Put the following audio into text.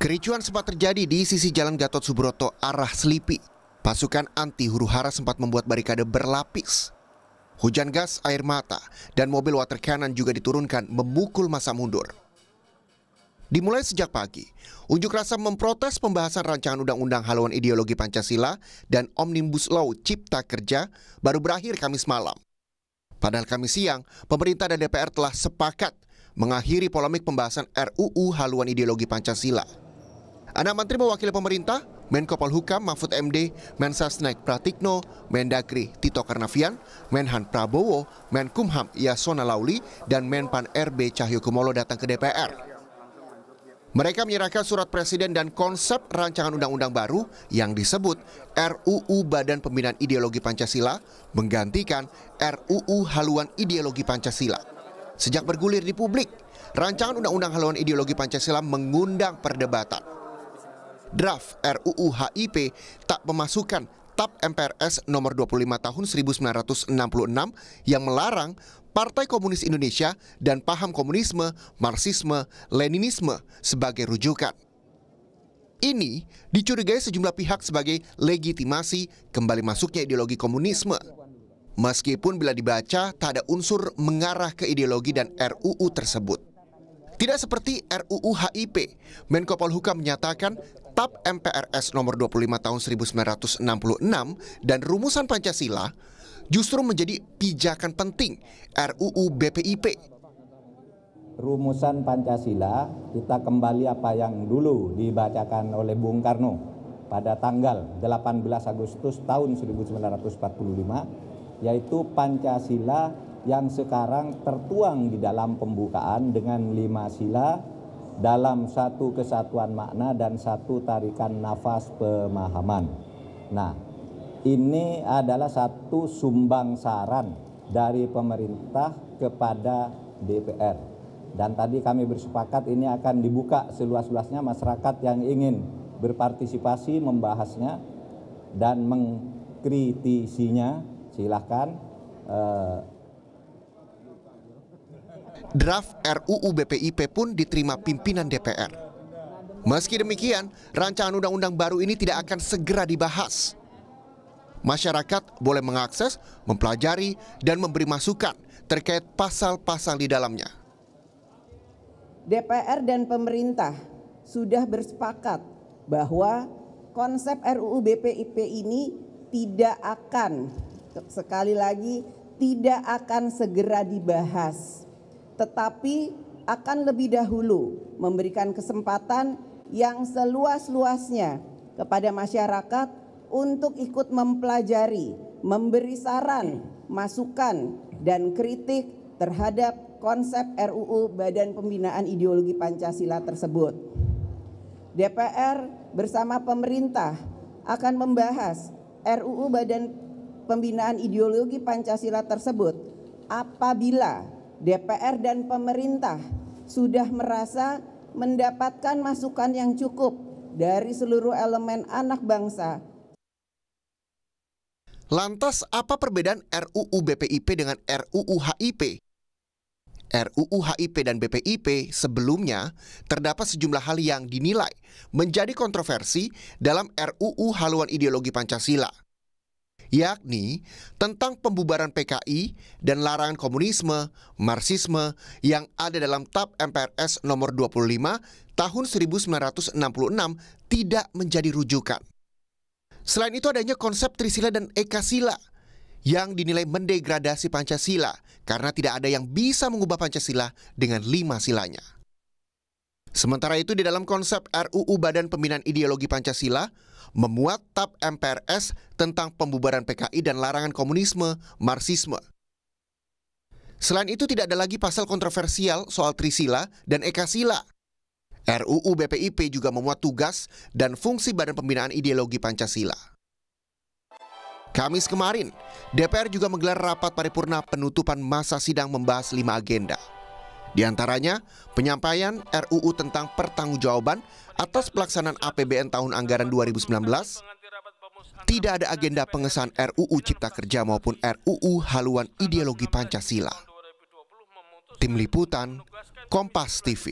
Kericuan sempat terjadi di sisi Jalan Gatot Subroto arah Selipi. Pasukan anti huru hara sempat membuat barikade berlapis. Hujan gas, air mata, dan mobil water cannon juga diturunkan memukul masa mundur. Dimulai sejak pagi, unjuk rasa memprotes pembahasan rancangan undang-undang haluan ideologi Pancasila dan Omnibus Law Cipta Kerja baru berakhir Kamis malam. Padahal Kamis siang, pemerintah dan DPR telah sepakat mengakhiri polemik pembahasan RUU haluan ideologi Pancasila. Anak Menteri mewakili pemerintah, Menko Polhukam Mahfud MD, Mensasnek Pratikno, Mendagri Tito Karnavian, Menhan Prabowo, Menkumham Yasona Lauli, dan Menpan RB Cahyokumolo datang ke DPR. Mereka menyerahkan surat presiden dan konsep rancangan undang-undang baru yang disebut RUU Badan Pembinaan Ideologi Pancasila menggantikan RUU Haluan Ideologi Pancasila. Sejak bergulir di publik, rancangan undang-undang haluan ideologi Pancasila mengundang perdebatan draft RUU HIP tak memasukkan TAP MPRS nomor 25 tahun 1966 yang melarang Partai Komunis Indonesia dan paham komunisme, marxisme, leninisme sebagai rujukan. Ini dicurigai sejumlah pihak sebagai legitimasi kembali masuknya ideologi komunisme. Meskipun bila dibaca tak ada unsur mengarah ke ideologi dan RUU tersebut. Tidak seperti RUU HIP, Menko Polhukam menyatakan Tap MPRS nomor 25 tahun 1966 dan rumusan Pancasila justru menjadi pijakan penting RUU BPIP. Rumusan Pancasila kita kembali apa yang dulu dibacakan oleh Bung Karno pada tanggal 18 Agustus tahun 1945 yaitu Pancasila yang sekarang tertuang di dalam pembukaan dengan lima sila dalam satu kesatuan makna dan satu tarikan nafas pemahaman. Nah, ini adalah satu sumbang saran dari pemerintah kepada DPR. Dan tadi kami bersepakat ini akan dibuka seluas-luasnya masyarakat yang ingin berpartisipasi membahasnya dan mengkritisinya silahkan eh, Draft RUU BPIP pun diterima pimpinan DPR. Meski demikian, rancangan undang-undang baru ini tidak akan segera dibahas. Masyarakat boleh mengakses, mempelajari, dan memberi masukan terkait pasal-pasal di dalamnya. DPR dan pemerintah sudah bersepakat bahwa konsep RUU BPIP ini tidak akan, sekali lagi, tidak akan segera dibahas tetapi akan lebih dahulu memberikan kesempatan yang seluas-luasnya kepada masyarakat untuk ikut mempelajari, memberi saran, masukan, dan kritik terhadap konsep RUU Badan Pembinaan Ideologi Pancasila tersebut. DPR bersama pemerintah akan membahas RUU Badan Pembinaan Ideologi Pancasila tersebut apabila DPR dan pemerintah sudah merasa mendapatkan masukan yang cukup dari seluruh elemen anak bangsa. Lantas apa perbedaan RUU BPIP dengan RUU HIP? RUU HIP dan BPIP sebelumnya terdapat sejumlah hal yang dinilai menjadi kontroversi dalam RUU haluan ideologi Pancasila yakni tentang pembubaran PKI dan larangan komunisme, marxisme yang ada dalam TAP MPRS nomor 25 tahun 1966 tidak menjadi rujukan. Selain itu adanya konsep Trisila dan Ekasila yang dinilai mendegradasi Pancasila karena tidak ada yang bisa mengubah Pancasila dengan lima silanya. Sementara itu di dalam konsep RUU Badan Pembinaan Ideologi Pancasila memuat TAP MPRS tentang pembubaran PKI dan larangan komunisme, marxisme. Selain itu tidak ada lagi pasal kontroversial soal Trisila dan Ekasila. RUU BPIP juga memuat tugas dan fungsi Badan Pembinaan Ideologi Pancasila. Kamis kemarin, DPR juga menggelar rapat paripurna penutupan masa sidang membahas lima agenda. Di antaranya, penyampaian RUU tentang pertanggungjawaban atas pelaksanaan APBN tahun anggaran 2019, tidak ada agenda pengesahan RUU Cipta Kerja maupun RUU haluan ideologi Pancasila. Tim Liputan, Kompas TV.